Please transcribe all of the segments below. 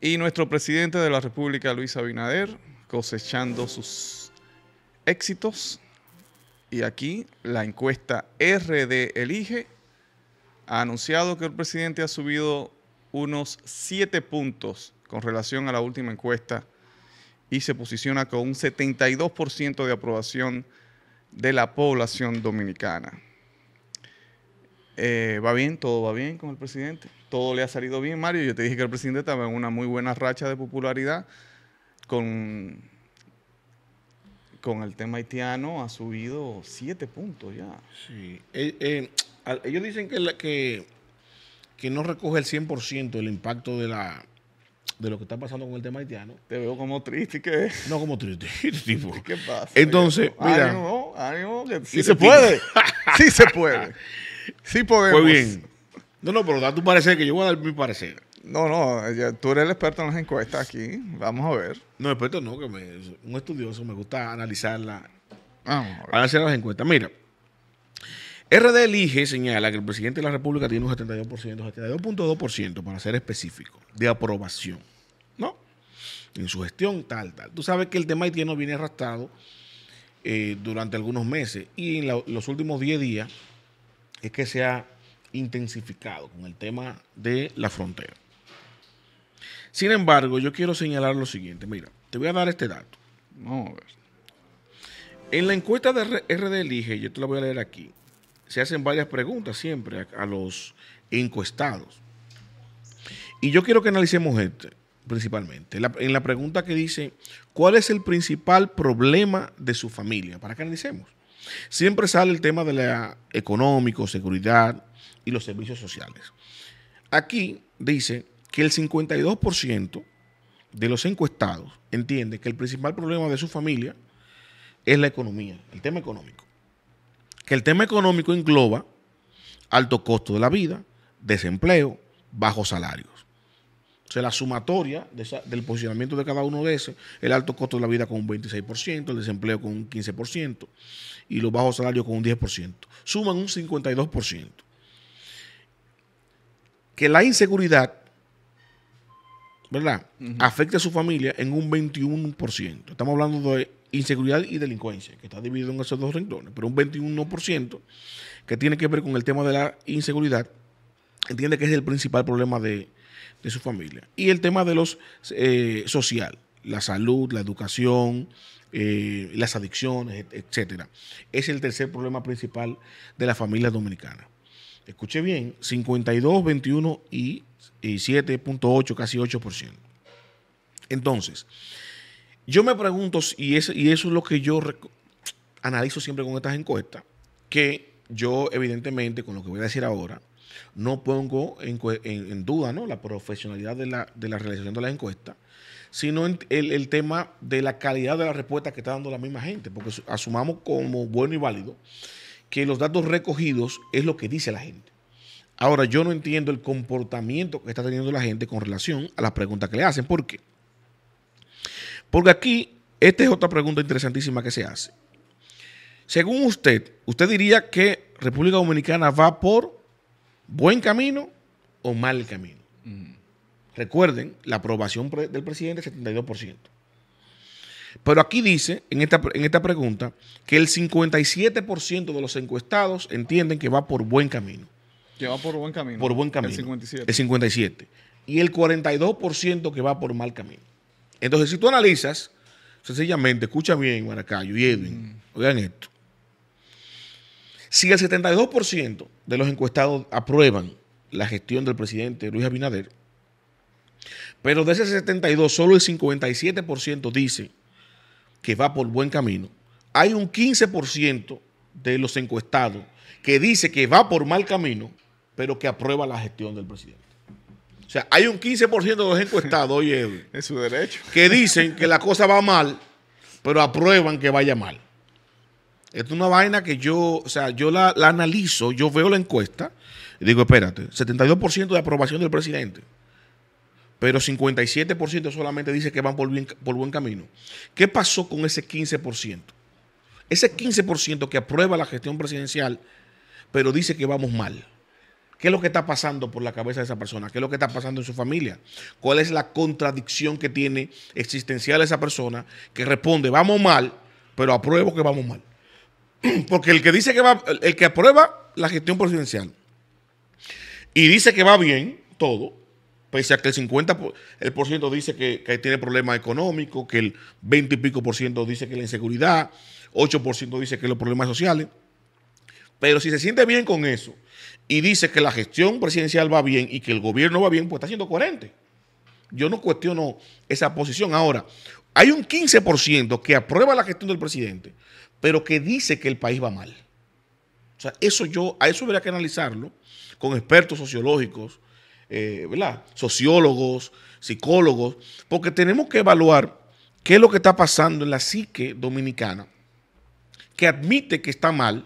Y nuestro presidente de la República, Luis Abinader, cosechando sus éxitos. Y aquí la encuesta RD Elige ha anunciado que el presidente ha subido unos 7 puntos con relación a la última encuesta y se posiciona con un 72% de aprobación de la población dominicana. Eh, ¿Va bien? ¿Todo va bien con el presidente? todo le ha salido bien, Mario. Yo te dije que el presidente estaba en una muy buena racha de popularidad con, con el tema haitiano, ha subido siete puntos ya. Sí. Eh, eh, ellos dicen que, que, no recoge el 100% el impacto de la lo que está pasando con el tema haitiano. Te veo como triste que No como triste, este ¿Qué pasa? Entonces, mira, ánimo, ánimo sí, se puede. sí se puede. Sí podemos. Pues bien. No, no, pero da tu parecer, que yo voy a dar mi parecer. No, no, tú eres el experto en las encuestas aquí. Vamos a ver. No, experto no, que me, un estudioso, me gusta analizarla. Vamos a hacer las encuestas. Mira, RD Elige señala que el presidente de la República tiene un 72%, 72.2% para ser específico, de aprobación. ¿No? En su gestión, tal, tal. Tú sabes que el tema haitiano viene arrastrado eh, durante algunos meses y en los últimos 10 días es que se ha intensificado con el tema de la frontera. Sin embargo, yo quiero señalar lo siguiente. Mira, te voy a dar este dato. Vamos a ver. En la encuesta de RD Elige, yo te la voy a leer aquí, se hacen varias preguntas siempre a, los encuestados. Y yo quiero que analicemos este, principalmente. en la pregunta que dice, ¿cuál es el principal problema de su familia? Para que analicemos. Siempre sale el tema de la económico, seguridad, y los servicios sociales. Aquí dice que el 52% de los encuestados entiende que el principal problema de su familia es la economía, el tema económico. Que el tema económico engloba alto costo de la vida, desempleo, bajos salarios. O sea, la sumatoria del posicionamiento de cada uno de esos, el alto costo de la vida con un 26%, el desempleo con un 15% y los bajos salarios con un 10%, suman un 52% que la inseguridad, ¿verdad?, afecta a su familia en un 21%. Estamos hablando de inseguridad y delincuencia, que está dividido en esos dos renglones, pero un 21% que tiene que ver con el tema de la inseguridad, entiende que es el principal problema de, su familia. Y el tema de los eh, social, la salud, la educación, eh, las adicciones, etcétera. Es el tercer problema principal de la familia dominicana escuche bien, 52, 21 y, 7.8, casi 8%. Entonces, yo me pregunto, y, y eso es lo que yo analizo siempre con estas encuestas, que yo evidentemente con lo que voy a decir ahora, no pongo en, duda ¿no? la profesionalidad de la, de la realización de las encuestas, sino el, el, tema de la calidad de la respuesta que está dando la misma gente, porque asumamos como bueno y válido que los datos recogidos es lo que dice la gente. Ahora, yo no entiendo el comportamiento que está teniendo la gente con relación a las preguntas que le hacen. ¿Por qué? Porque aquí, esta es otra pregunta interesantísima que se hace. Según usted, ¿usted diría que República Dominicana va por buen camino o mal camino? Mm. Recuerden, la aprobación del presidente es 72%. Pero aquí dice, en esta, pregunta, que el 57% de los encuestados entienden que va por buen camino. Que va por buen camino. Por buen camino. El 57. El 57. Y el 42% que va por mal camino. Entonces, si tú analizas, sencillamente, escucha bien, Maracayo y Edwin, mm. oigan esto. Si el 72% de los encuestados aprueban la gestión del presidente Luis Abinader, pero de ese 72, solo el 57% dice que va por buen camino, hay un 15% de los encuestados que dice que va por mal camino, pero que aprueba la gestión del presidente. O sea, hay un 15% de los encuestados, oye, que dicen que la cosa va mal, pero aprueban que vaya mal. es una vaina que yo, o sea, yo la, la analizo, yo veo la encuesta y digo, espérate, 72% de aprobación del presidente pero 57% solamente dice que van por, buen camino. ¿Qué pasó con ese 15%? Ese 15% que aprueba la gestión presidencial, pero dice que vamos mal. ¿Qué es lo que está pasando por la cabeza de esa persona? ¿Qué es lo que está pasando en su familia? ¿Cuál es la contradicción que tiene existencial esa persona que responde, vamos mal, pero apruebo que vamos mal? Porque el que dice que va, el que aprueba la gestión presidencial y dice que va bien todo, pese a que el 50% el dice que, tiene problemas económicos, que el 20 y pico por ciento dice que la inseguridad, 8% dice que los problemas sociales. Pero si se siente bien con eso y dice que la gestión presidencial va bien y que el gobierno va bien, pues está siendo coherente. Yo no cuestiono esa posición. Ahora, hay un 15% que aprueba la gestión del presidente, pero que dice que el país va mal. O sea, eso yo, a eso habría que analizarlo con expertos sociológicos, eh, ¿verdad? sociólogos, psicólogos, porque tenemos que evaluar qué es lo que está pasando en la psique dominicana, que admite que está mal,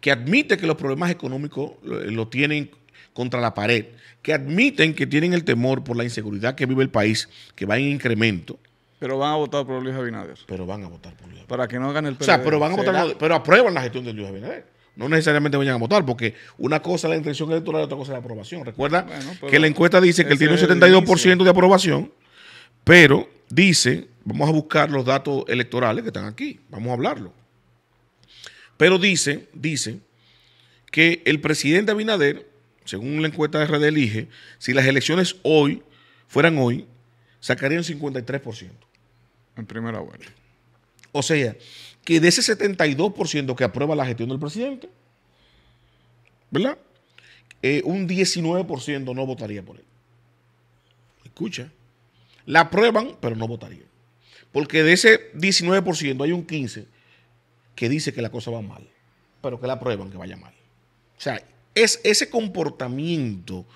que admite que los problemas económicos eh, lo, tienen contra la pared, que admiten que tienen el temor por la inseguridad que vive el país, que va en incremento. Pero van a votar por Luis Abinader. Pero van a votar por Luis Abinader. Para que no hagan el O sea, pero van a votar, pero aprueban la gestión de Luis Abinader. No necesariamente vayan a votar, porque una cosa es la intención electoral y otra cosa es la aprobación. Recuerda que la encuesta dice que él tiene un 72% de aprobación, pero dice, vamos a buscar los datos electorales que están aquí, vamos a hablarlo. Pero dice, dice que el presidente Abinader, según la encuesta de RD Elige, si las elecciones hoy fueran hoy, sacaría un 53%. En primera vuelta. O sea, que de ese 72% que aprueba la gestión del presidente, ¿verdad? Eh, un 19% no votaría por él. Escucha, la aprueban, pero no votarían. Porque de ese 19% hay un 15% que dice que la cosa va mal, pero que la aprueban que vaya mal. O sea, es ese comportamiento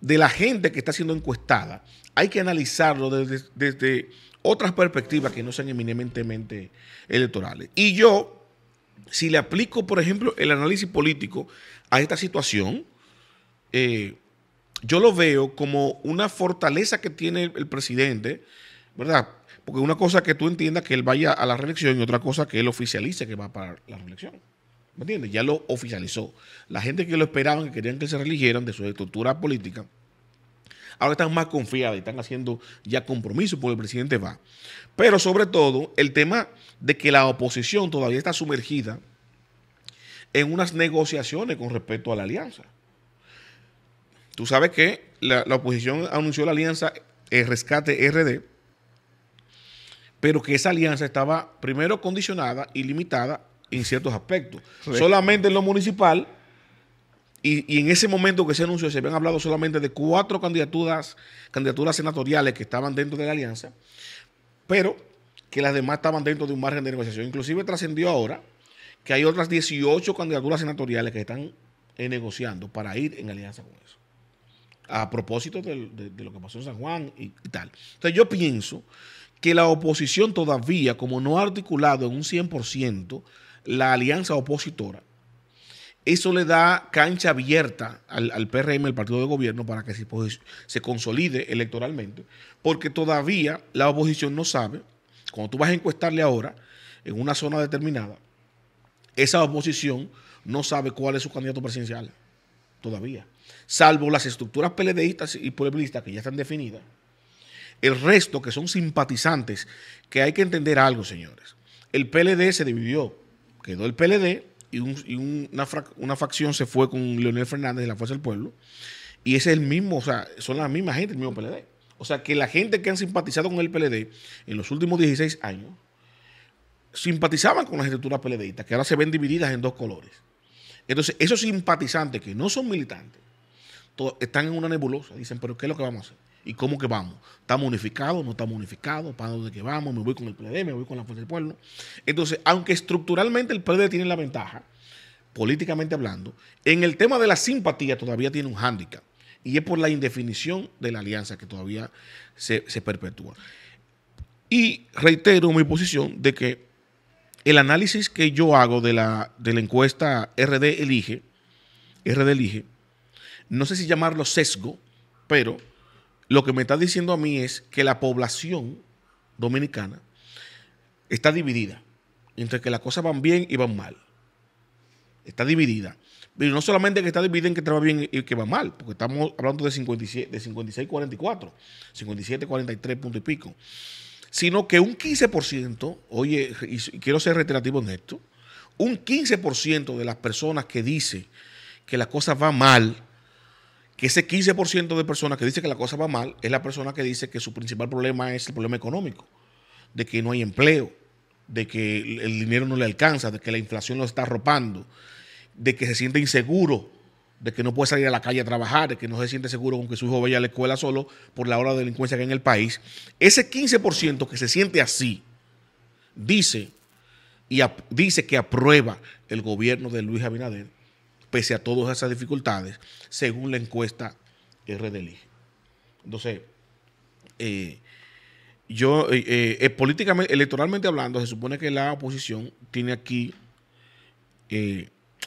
de la gente que está siendo encuestada, hay que analizarlo desde otras perspectivas que no sean eminentemente electorales. Y yo, si le aplico, por ejemplo, el análisis político a esta situación, eh, yo lo veo como una fortaleza que tiene el, presidente, ¿verdad? Porque una cosa que tú entiendas que él vaya a la reelección y otra cosa que él oficialice que va para la reelección. ¿Me entiendes? Ya lo oficializó. La gente que lo esperaban, que querían que se religieran de su estructura política, ahora están más confiadas y están haciendo ya compromisos porque el presidente va. Pero sobre todo el tema de que la oposición todavía está sumergida en unas negociaciones con respecto a la alianza. Tú sabes que la, oposición anunció la alianza eh, Rescate RD, pero que esa alianza estaba primero condicionada y limitada en ciertos aspectos. Solamente en lo municipal y, en ese momento que se anunció, se habían hablado solamente de cuatro candidaturas, candidaturas senatoriales que estaban dentro de la alianza, pero que las demás estaban dentro de un margen de negociación. Inclusive trascendió ahora que hay otras 18 candidaturas senatoriales que están eh, negociando para ir en alianza con eso. A propósito de, lo que pasó en San Juan y, y, tal. Entonces yo pienso que la oposición todavía, como no ha articulado en un 100% la alianza opositora, eso le da cancha abierta al, al PRM, el partido de gobierno, para que se, se consolide electoralmente, porque todavía la oposición no sabe, cuando tú vas a encuestarle ahora en una zona determinada, esa oposición no sabe cuál es su candidato presidencial todavía, salvo las estructuras PLDistas y pueblistas que ya están definidas. El resto que son simpatizantes, que hay que entender algo, señores. El PLD se dividió, quedó el PLD y, una, una, facción se fue con Leonel Fernández de la Fuerza del Pueblo. Y es el mismo, o sea, son la misma gente, el mismo PLD. O sea, que la gente que han simpatizado con el PLD en los últimos 16 años simpatizaban con las estructura PLDistas, que ahora se ven divididas en dos colores. Entonces, esos simpatizantes que no son militantes, están en una nebulosa. Dicen, pero ¿qué es lo que vamos a hacer? ¿Y cómo que vamos? ¿Estamos unificados? ¿No estamos unificados? ¿Para dónde que vamos? ¿Me voy con el PLD? ¿Me voy con la Fuerza del Pueblo? Entonces, aunque estructuralmente el PLD tiene la ventaja, políticamente hablando, en el tema de la simpatía todavía tiene un hándicap. Y es por la indefinición de la alianza que todavía se, perpetúa. Y reitero mi posición de que el análisis que yo hago de la, de la encuesta RD Elige, RD Elige, no sé si llamarlo sesgo, pero lo que me está diciendo a mí es que la población dominicana está dividida entre que las cosas van bien y van mal. Está dividida. Y no solamente que está dividida en que va bien y que va mal, porque estamos hablando de, 56, de 56, 44, 57, 43 punto y pico, sino que un 15%, oye, y quiero ser reiterativo en esto, un 15% de las personas que dicen que las cosas van mal que ese 15% de personas que dice que la cosa va mal es la persona que dice que su principal problema es el problema económico, de que no hay empleo, de que el dinero no le alcanza, de que la inflación lo está arropando, de que se siente inseguro, de que no puede salir a la calle a trabajar, de que no se siente seguro con que su hijo vaya a la escuela solo por la hora de delincuencia que hay en el país. Ese 15% que se siente así dice, y dice que aprueba el gobierno de Luis Abinader pese a todas esas dificultades, según la encuesta RDLI. Entonces, eh, yo, eh, eh, políticamente, electoralmente hablando, se supone que la oposición tiene aquí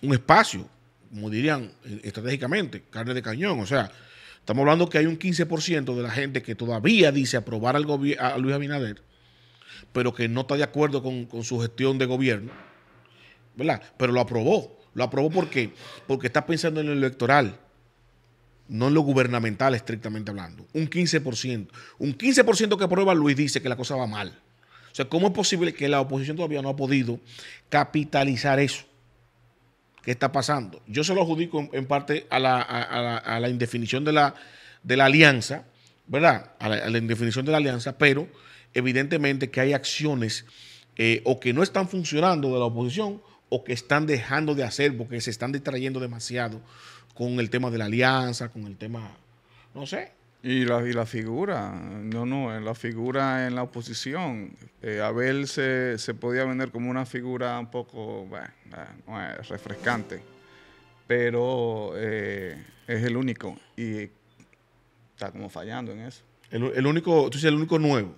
un espacio, como dirían estratégicamente, carne de cañón. O sea, estamos hablando que hay un 15% de la gente que todavía dice aprobar al a Luis Abinader, pero que no está de acuerdo con, con su gestión de gobierno, ¿verdad? Pero lo aprobó. Lo aprobó porque, porque está pensando en lo electoral, no en lo gubernamental estrictamente hablando. Un 15%. Un 15% que aprueba Luis dice que la cosa va mal. O sea, ¿cómo es posible que la oposición todavía no ha podido capitalizar eso? ¿Qué está pasando? Yo se lo adjudico en, parte a la, indefinición de la, de la alianza, ¿verdad? A la, indefinición de la alianza, pero evidentemente que hay acciones eh, o que no están funcionando de la oposición o que están dejando de hacer porque se están distrayendo demasiado con el tema de la alianza, con el tema, no sé. Y la, y la figura, no, no, eh, la figura en la oposición. Eh, Abel se, se, podía vender como una figura un poco eh, refrescante, pero es el único y está como fallando en eso. El, único, tú dices, el único nuevo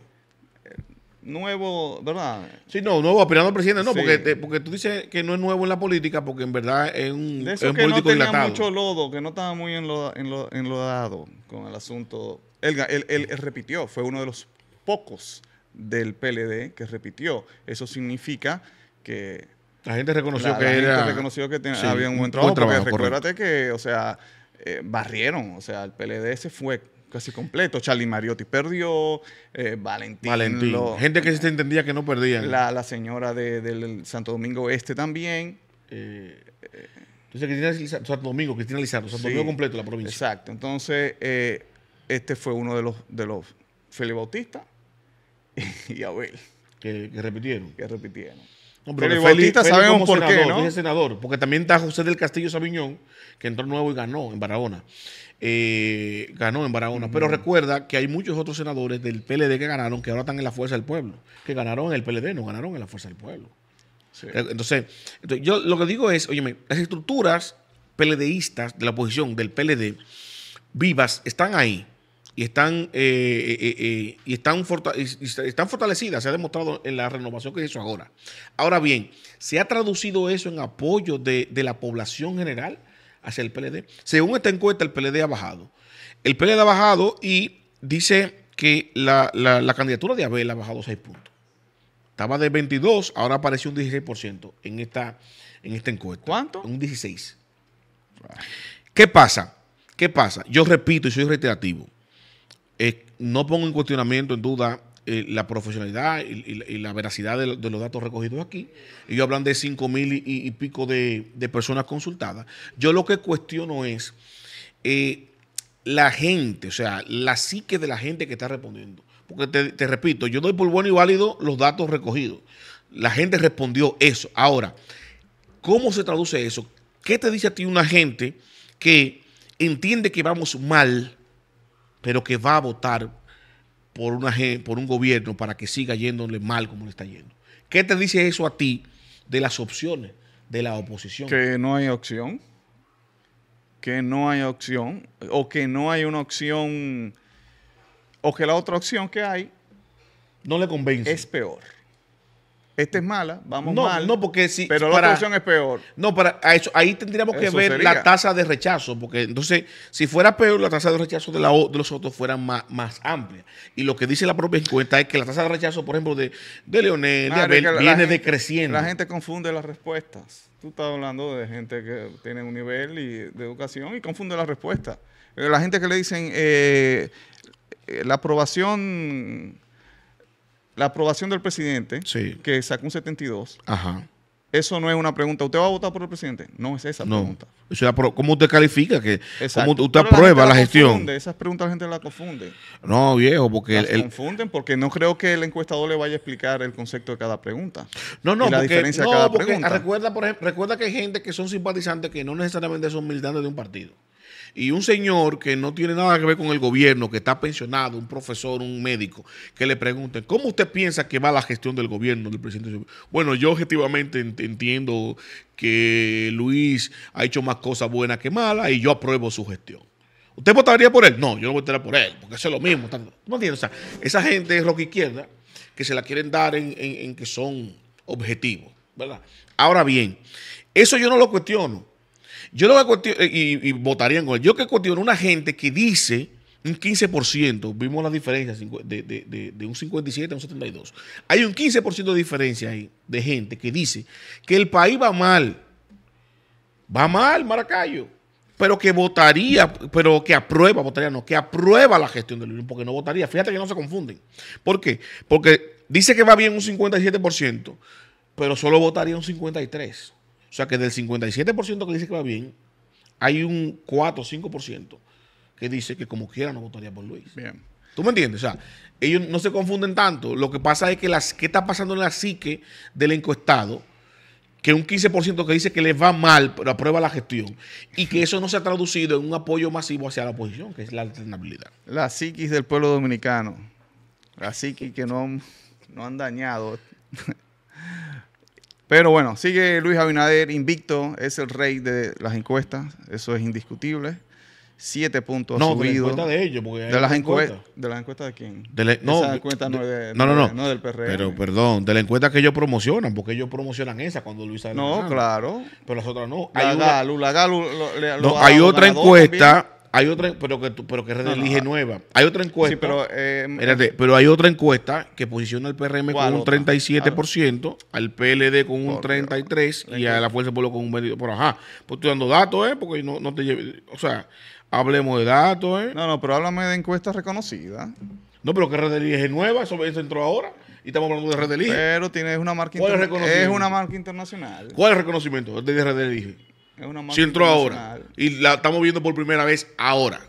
nuevo, ¿verdad? Sí, no, nuevo, aspirando presidente, no, porque, porque tú dices que no es nuevo en la política, porque en verdad es un, de eso es que no tenía mucho lodo, que no estaba muy en lo dado con el asunto. Él, él, él, repitió, fue uno de los pocos del PLD que repitió. Eso significa que... La gente reconoció que era... que había un buen trabajo, porque recuérdate que, o sea, eh, barrieron, o sea, el PLD se fue casi completo. Charlie Mariotti perdió, eh, Valentín. Valentín. gente que se entendía que no perdían. La, señora de, del Santo Domingo Este también. Eh, entonces, Cristina Lizardo, Santo Domingo, Cristina Lizardo, Santo completo, la provincia. Exacto. Entonces, eh, este fue uno de los, de los Felipe Bautista y Abel. que repitieron. Que repitieron pero, sabemos por senador, qué, senador, porque también está José del Castillo Sabiñón, que entró nuevo y ganó en Barahona. Eh, ganó en Barahona. Pero mm. recuerda que hay muchos otros senadores del PLD que ganaron, que ahora están en la Fuerza del Pueblo, que ganaron en el PLD, no ganaron en la Fuerza del Pueblo. Eh, entonces, entonces, yo lo que digo es, oye, las estructuras PLDistas de la oposición del PLD vivas están ahí y están, eh, eh, eh, y están, fortalecidas, se ha demostrado en la renovación que hizo ahora. Ahora bien, ¿se ha traducido eso en apoyo de, la población general hacia el PLD? Según esta encuesta, el PLD ha bajado. El PLD ha bajado y dice que la, candidatura de Abel ha bajado 6 puntos. Estaba de 22, ahora apareció un 16% en esta, en esta encuesta. ¿Cuánto? Un 16. ¿Qué pasa? ¿Qué pasa? Yo repito y soy reiterativo eh, no pongo en cuestionamiento, en duda, eh, la profesionalidad y, la veracidad de, los datos recogidos aquí. Ellos hablan de cinco mil y, pico de, personas consultadas. Yo lo que cuestiono es eh, la gente, o sea, la psique de la gente que está respondiendo. Porque te, te repito, yo doy por bueno y válido los datos recogidos. La gente respondió eso. Ahora, ¿cómo se traduce eso? ¿Qué te dice a ti una gente que entiende que vamos mal? pero que va a votar por, una, por un gobierno para que siga yéndole mal como le está yendo. ¿Qué te dice eso a ti de las opciones de la oposición? Que no hay opción. Que no hay opción. O que no hay una opción. O que la otra opción que hay. No le convence. Es peor esta es mala, vamos mal. No, porque si. Pero la situación es peor. No, para ahí tendríamos que ver la tasa de rechazo, porque entonces, si fuera peor, la tasa de rechazo de, los otros fuera más, amplia. Y lo que dice la propia encuesta es que la tasa de rechazo, por ejemplo, de, de Leonel, de Abel, viene decreciendo. La gente confunde las respuestas. Tú estás hablando de gente que tiene un nivel de educación y confunde las respuestas. Eh, la gente que le dicen eh, eh, la aprobación la aprobación del presidente, que sacó un 72, Ajá. eso no es una pregunta. ¿Usted va a votar por el presidente? No es esa la pregunta. ¿cómo usted califica? que ¿Cómo usted aprueba la, gestión? Confunde. Esas preguntas la gente la confunde. No, viejo, porque... confunden porque no creo que el encuestador le vaya a explicar el concepto de cada pregunta. No, no, la diferencia de cada pregunta. Recuerda, por ejemplo, recuerda que hay gente que son simpatizantes que no necesariamente son militantes de un partido y un señor que no tiene nada que ver con el gobierno, que está pensionado, un profesor, un médico, que le pregunten, ¿cómo usted piensa que va la gestión del gobierno del presidente? Bueno, yo objetivamente entiendo que Luis ha hecho más cosas buenas que malas y yo apruebo su gestión. ¿Usted votaría por él? No, yo no votaría por él, porque eso es lo mismo. ¿No entiendes? O sea, esa gente es lo que izquierda que se la quieren dar en que son objetivos, ¿verdad? Ahora bien, eso yo no lo cuestiono. Yo lo voy a eh, y, y, votarían con él. Yo que cuestiono una gente que dice un 15%, vimos la diferencia de, de un 57 a un 72. Hay un 15% de diferencia ahí de gente que dice que el país va mal. Va mal, Maracayo pero que votaría, pero que aprueba, votaría no, que aprueba la gestión del libro, porque no votaría. Fíjate que no se confunden. ¿Por qué? Porque dice que va bien un 57%, pero solo votaría un 53%. O sea que del 57% que dice que va bien, hay un 4 o 5% que dice que como quiera no votaría por Luis. Bien. ¿Tú me entiendes? O sea, ellos no se confunden tanto. Lo que pasa es que las, ¿qué está pasando en la psique del encuestado? Que un 15% que dice que les va mal, pero aprueba la gestión. Y que eso no se ha traducido en un apoyo masivo hacia la oposición, que es la alternabilidad. La psiquis del pueblo dominicano. La psique que no, no han dañado pero bueno, sigue Luis Abinader invicto, es el rey de las encuestas, eso es indiscutible. Siete puntos no, subidos. De, la de ellos, de las encuestas. ¿De las encuestas de quién? De no, no, de, no, no, del PRM. Pero perdón, de la encuesta que ellos promocionan, porque ellos promocionan esa cuando Luis No, claro. Pero las otras no. Hay la una, la lo, no, hay otra encuesta. Hay otra, pero que, pero que Red elige ah. nueva. Hay otra encuesta. pero, eh, eh, pero hay otra encuesta que posiciona al PRM con un 37%, al PLD con un 33% y a la Fuerza del Pueblo con un 22%. ajá, pues estoy dando datos, ¿eh? Porque no, te lleve. O sea, hablemos de datos, ¿eh? No, no, pero háblame de encuestas reconocidas. No, pero que Red elige nueva, eso, entró ahora y estamos hablando de Red Elige. Pero tiene una marca Es una marca internacional. ¿Cuál es el reconocimiento de Red es sí entró ahora. Y la estamos viendo por primera vez ahora.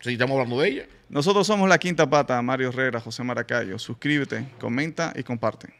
Sí, estamos hablando de ella. Nosotros somos la quinta pata, Mario Herrera, José Maracayo. Suscríbete, comenta y comparte.